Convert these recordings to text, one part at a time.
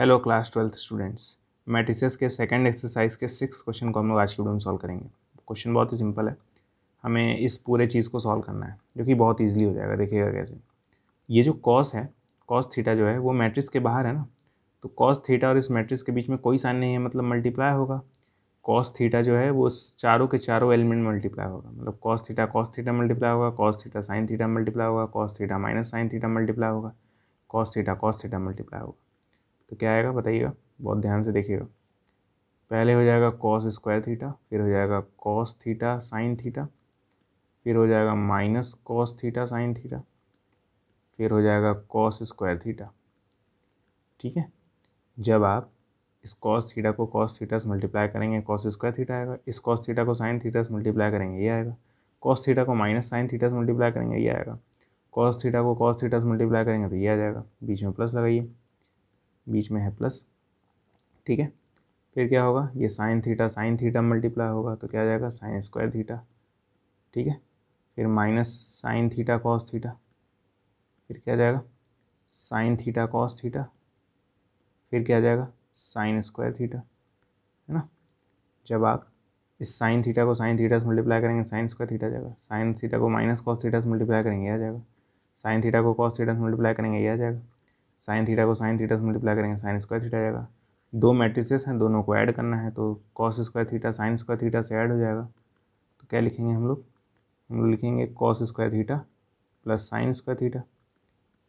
hello class twelfth students matrices के second exercise के six question को हम लोग आज की वीडियो में सॉल्व करेंगे क्वेश्चन बहुत ही सिंपल है हमें इस पूरे चीज़ को सॉल्व करना है जो कि बहुत इजीली हो जाएगा देखिएगा कैसे ये जो कॉस है कॉस थीटा जो है वो मैट्रिक्स के बाहर है ना तो कॉस थीटा और इस मैट्रिक्स के बीच में कोई साइन नहीं है मतलब मल्टीप्लाई होगा कॉस थीटा जो है वो चारों के चारों एलिमेंट मल्टीप्लाई होगा मतलब cos theta cos theta multiply होगा cos theta sine theta multiply होगा cos theta minus sine theta multiply होगा cos theta cos theta multiply होगा तो क्या आएगा बताइएगा बहुत ध्यान से देखिएगा पहले हो जाएगा कॉस स्क्वायर थीटा फिर हो जाएगा कॉस थीटा साइन थीटा फिर हो जाएगा minus cos theta sine theta फिर हो जाएगा कॉस स्क्वायर थीटा ठीक है जब आप इस कॉस थीटा को कॉस थीटा से मल्टीप्लाई करेंगे कॉस स्क्वायर थीटा आएगा इस कॉस थीटा को साइन थीटा से मल्टीप्लाई करेंगे ये आएगा कॉस थीटा को माइनस साइन थीटा से मल्टीप्लाई करेंगे ये आएगा कॉस थीटा को कॉस थीटा से मल्टीप्लाई करेंगे तो ये आ जाएगा बीच में प्लस लगाइए बीच में है प्लस ठीक है फिर क्या होगा ये sine theta sine theta multiply होगा तो क्या आ जाएगा साइन स्क्वायर थीटा ठीक है फिर minus sine theta cos theta फिर क्या जाएगा साइन थीटा कॉस थीटा फिर क्या आ जाएगा साइन स्क्वायर थीटा है ना जब आप इस साइन थीटा को साइन थीटा से मल्टीप्लाई करेंगे साइन स्क्वायर थीटा जाएगा साइन थीटा को माइनस कॉस थीटा से मल्टीप्लाई करेंगे आ जाएगा साइन थीटा को कॉस थीटा से मल्टीप्लाई करेंगे ये आ जाएगा साइन थीटा को साइन थीटा से मल्टीप्लाई करेंगे साइन स्क्वायर थीटा जाएगा दो मैट्रिसेस हैं दोनों को ऐड करना है तो cos square theta sine square theta से ऐड हो जाएगा तो क्या लिखेंगे हम लोग हम लोग लिखेंगे cos square theta plus sine square theta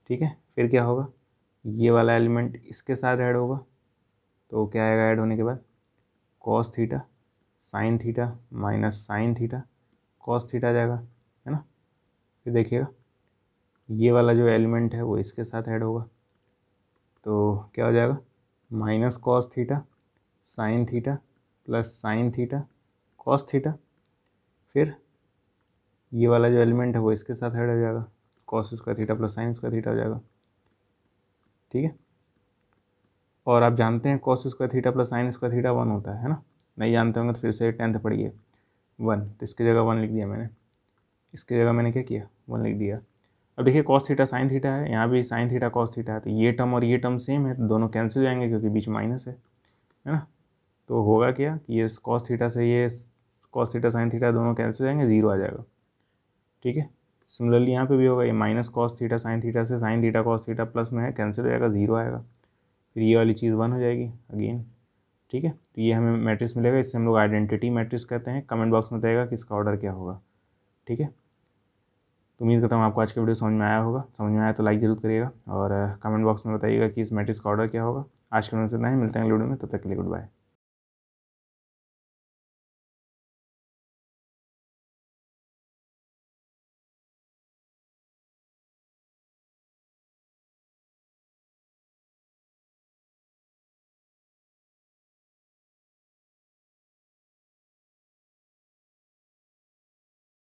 ठीक है फिर क्या होगा ये वाला एलिमेंट इसके साथ ऐड होगा तो क्या आएगा ऐड होने के बाद cos theta sine theta minus sine theta cos theta जाएगा है ना फिर देखिएगा ये वाला जो एलिमेंट है वो इसके साथ ऐड होगा तो क्या हो जाएगा minus cos theta sine theta plus sine theta cos theta फिर ये वाला जो एलिमेंट है वो इसके साथ ऐड हो जाएगा कॉस उसका थीटा प्लस साइन उसका थीटा हो जाएगा ठीक है और आप जानते हैं कॉस उसका थीटा प्लस साइन उसका थीटा वन होता है ना नहीं जानते होंगे तो फिर से टेंथ पढ़िए वन तो इसकी जगह वन लिख दिया मैंने इसकी जगह मैंने क्या किया वन लिख दिया अब देखिए कॉस थीटा साइन थीटा है यहाँ भी साइन थीटा कॉस थीटा है तो ये टर्म और ये टर्म सेम है तो दोनों कैंसिल जाएंगे क्योंकि बीच माइनस है है ना तो होगा क्या कि ये कॉस थीटा से ये कॉस थीटा साइन थीटा दोनों कैंसिल जाएंगे ज़ीरो आ जाएगा ठीक है सिमिलरली यहाँ पे भी होगा ये minus cos theta sine theta से sine theta cos theta plus में है कैंसिल हो जाएगा ज़ीरो आएगा फिर ये वाली चीज़ वन हो जाएगी अगेन ठीक है तो ये हमें मैट्रिक्स मिलेगा इससे हम लोग आइडेंटिटी मैट्रिक्स कहते हैं कमेंट बॉक्स में बताएगा कि इसका ऑर्डर क्या होगा ठीक है तो उम्मीद करता हूँ आपको आज का वीडियो समझ में आया होगा समझ में आया तो लाइक जरूर करिएगा और कमेंट बॉक्स में बताइएगा कि इस मैट्रिक्स का ऑर्डर क्या होगा आज के वीडियो से नहीं मिलते हैं वीडियो में तब तो तक के लिए गुड बाय